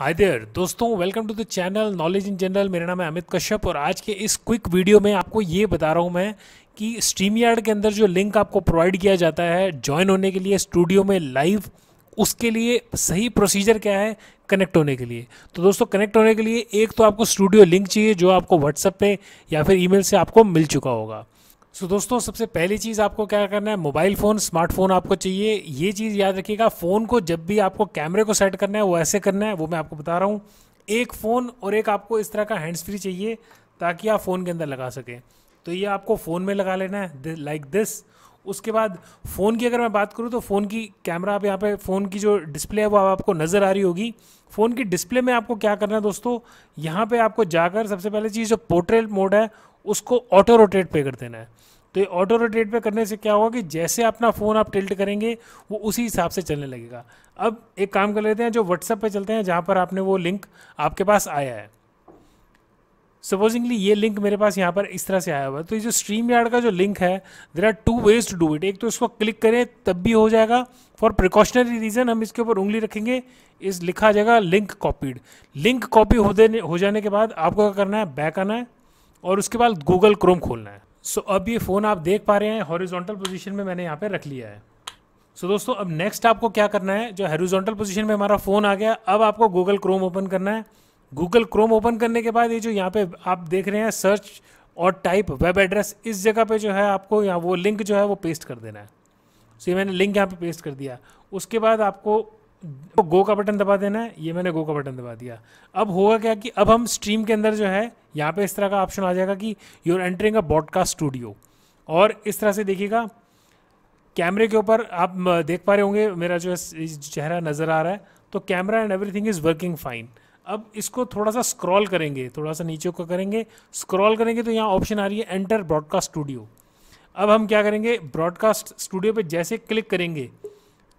हाय there दोस्तों welcome to the channel knowledge in general मेरा नाम है अमित कश्यप और आज के इस क्विक वीडियो में आपको ये बता रहा हूँ मैं कि स्ट्रीम यार्ड के अंदर जो लिंक आपको प्रोवाइड किया जाता है ज्वाइन होने के लिए स्टूडियो में लाइव उसके लिए सही प्रोसीजर क्या है कनेक्ट होने के लिए तो दोस्तों कनेक्ट होने के लिए एक तो आपको स्टूडियो लिंक चाहिए जो आपको व्हाट्सएप पे या फिर ईमेल से आपको मिल चुका होगा सो so, दोस्तों सबसे पहली चीज़ आपको क्या करना है मोबाइल फ़ोन स्मार्टफोन आपको चाहिए ये चीज़ याद रखिएगा फ़ोन को जब भी आपको कैमरे को सेट करना है वो ऐसे करना है वो मैं आपको बता रहा हूँ एक फ़ोन और एक आपको इस तरह का हैंड्स फ्री चाहिए ताकि आप फ़ोन के अंदर लगा सकें तो ये आपको फ़ोन में लगा लेना है लाइक दिस उसके बाद फ़ोन की अगर मैं बात करूँ तो फ़ोन की कैमरा आप यहाँ पे फ़ोन की जो डिस्प्ले है वो आपको नज़र आ रही होगी फ़ोन की डिस्प्ले में आपको क्या करना है दोस्तों यहाँ पे आपको जाकर सबसे पहले चीज़ जो पोर्ट्रेट मोड है उसको ऑटो रोटेट पे कर देना है तो ये ऑटो रोटेट पे करने से क्या होगा कि जैसे अपना फ़ोन आप टिल्ट करेंगे वो उसी हिसाब से चलने लगेगा अब एक काम कर लेते हैं जो व्हाट्सएप पर चलते हैं जहाँ पर आपने वो लिंक आपके पास आया है सपोजिंगली ये लिंक मेरे पास यहाँ पर इस तरह से आया हुआ है तो ये जो स्ट्रीम यार्ड का जो लिंक है there are two ways to do it एक तो इसको क्लिक करें तब भी हो जाएगा फॉर प्रिकॉशनरी रीजन हम इसके ऊपर उंगली रखेंगे इस लिखा जाएगा लिंक कॉपीड लिंक कॉपी हो देने हो जाने के बाद आपको क्या करना है बैक आना है और उसके बाद गूगल क्रोम खोलना है सो so, अब ये फ़ोन आप देख पा रहे हैं हॉरिजॉन्टल पोजिशन में मैंने यहाँ पे रख लिया है सो so, दोस्तों अब नेक्स्ट आपको क्या करना है जो हेरिजोंटल पोजिशन में हमारा फ़ोन आ गया अब आपको गूगल क्रोम ओपन करना है गूगल क्रोम ओपन करने के बाद ये जो यहाँ पे आप देख रहे हैं सर्च और टाइप वेब एड्रेस इस जगह पे जो है आपको यहाँ वो लिंक जो है वो पेस्ट कर देना है सो ये मैंने लिंक यहाँ पे पेस्ट कर दिया उसके बाद आपको तो गो का बटन दबा देना है ये मैंने गो का बटन दबा दिया अब होगा क्या कि अब हम स्ट्रीम के अंदर जो है यहाँ पे इस तरह का ऑप्शन आ जाएगा कि you are entering a broadcast studio और इस तरह से देखिएगा कैमरे के ऊपर आप देख पा रहे होंगे मेरा जो है चेहरा नज़र आ रहा है तो camera and everything is working fine अब इसको थोड़ा सा स्क्रॉल करेंगे थोड़ा सा नीचे को करेंगे स्क्रॉल करेंगे तो यहाँ ऑप्शन आ रही है एंटर ब्रॉडकास्ट स्टूडियो अब हम क्या करेंगे ब्रॉडकास्ट स्टूडियो पे जैसे क्लिक करेंगे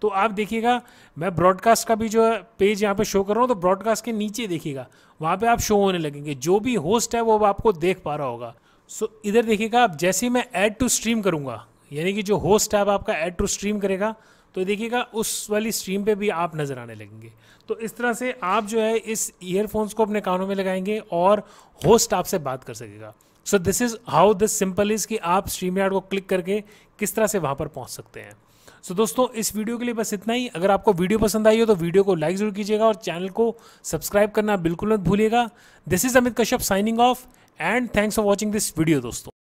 तो आप देखिएगा मैं ब्रॉडकास्ट का भी जो है पेज यहाँ पे शो कर रहा हूँ तो ब्रॉडकास्ट के नीचे देखिएगा वहाँ पे आप शो होने लगेंगे जो भी होस्ट है वो आपको देख पा रहा होगा सो इधर देखिएगा आप जैसे ही मैं ऐड टू स्ट्रीम करूँगा यानी कि जो होस्ट है आपका ऐड टू स्ट्रीम करेगा तो देखिएगा उस वाली स्ट्रीम पे भी आप नज़र आने लगेंगे तो इस तरह से आप जो है इस ईयरफोन्स को अपने कानों में लगाएंगे और होस्ट आपसे बात कर सकेगा so this is how this simple is कि आप स्ट्रीम को क्लिक करके किस तरह से वहाँ पर पहुँच सकते हैं सो so, दोस्तों इस वीडियो के लिए बस इतना ही अगर आपको वीडियो पसंद आई हो तो वीडियो को लाइक जरूर कीजिएगा और चैनल को सब्सक्राइब करना बिल्कुल मत भूलिएगा this is Amit Kashyap signing off and thanks for watching this video दोस्तों